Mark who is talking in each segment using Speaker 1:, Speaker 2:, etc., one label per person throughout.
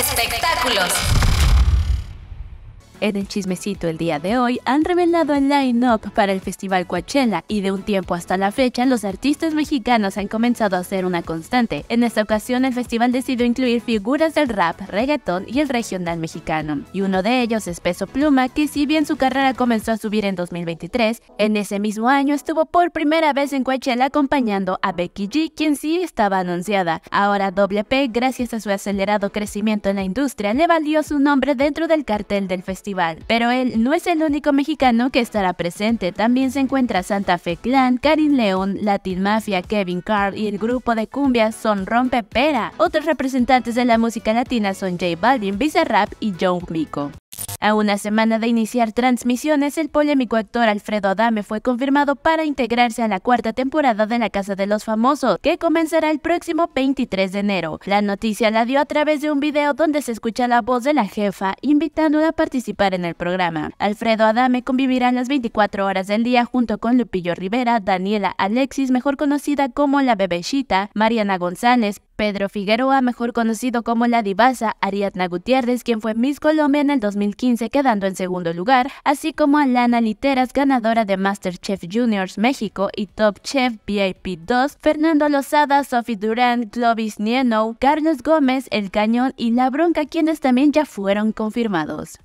Speaker 1: espectáculos. En el chismecito el día de hoy han revelado el line-up para el Festival Coachella y de un tiempo hasta la fecha los artistas mexicanos han comenzado a ser una constante. En esta ocasión el festival decidió incluir figuras del rap, reggaeton y el regional mexicano. Y uno de ellos es Peso Pluma, que si bien su carrera comenzó a subir en 2023, en ese mismo año estuvo por primera vez en Coachella acompañando a Becky G, quien sí estaba anunciada. Ahora WP, gracias a su acelerado crecimiento en la industria, le valió su nombre dentro del cartel del festival pero él no es el único mexicano que estará presente, también se encuentra Santa Fe Clan, Karin León, Latin Mafia, Kevin Carr y el grupo de cumbia Son Rompe Pera. Otros representantes de la música latina son J Balvin, Bizarrap y Joe Mico. A una semana de iniciar transmisiones, el polémico actor Alfredo Adame fue confirmado para integrarse a la cuarta temporada de La Casa de los Famosos, que comenzará el próximo 23 de enero. La noticia la dio a través de un video donde se escucha la voz de la jefa, invitándola a participar en el programa. Alfredo Adame convivirá las 24 horas del día junto con Lupillo Rivera, Daniela Alexis, mejor conocida como la Bebechita, Mariana González, Pedro Figueroa, mejor conocido como la divasa Ariadna Gutiérrez, quien fue Miss Colombia en el 2015 quedando en segundo lugar, así como Alana Literas, ganadora de Masterchef Juniors México y Top Chef VIP 2, Fernando Lozada, Sophie Durán, Clovis Nienow, Carlos Gómez, El Cañón y La Bronca, quienes también ya fueron confirmados.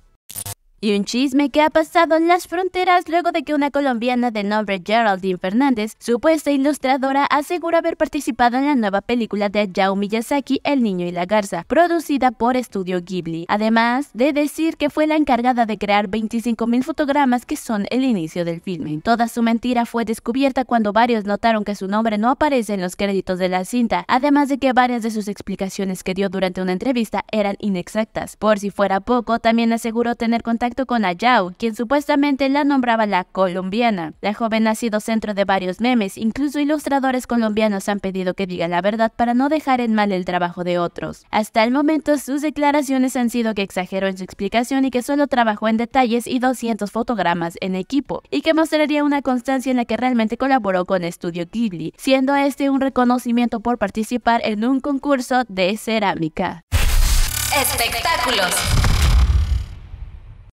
Speaker 1: Y un chisme que ha pasado en las fronteras luego de que una colombiana de nombre Geraldine Fernández, supuesta ilustradora, asegura haber participado en la nueva película de Yao Miyazaki, El Niño y la Garza, producida por Estudio Ghibli. Además de decir que fue la encargada de crear 25.000 fotogramas que son el inicio del filme. Toda su mentira fue descubierta cuando varios notaron que su nombre no aparece en los créditos de la cinta, además de que varias de sus explicaciones que dio durante una entrevista eran inexactas. Por si fuera poco, también aseguró tener contacto con Ayao, quien supuestamente la nombraba la colombiana. La joven ha sido centro de varios memes, incluso ilustradores colombianos han pedido que diga la verdad para no dejar en mal el trabajo de otros. Hasta el momento sus declaraciones han sido que exageró en su explicación y que solo trabajó en detalles y 200 fotogramas en equipo, y que mostraría una constancia en la que realmente colaboró con Estudio Ghibli, siendo este un reconocimiento por participar en un concurso de cerámica. Espectáculos.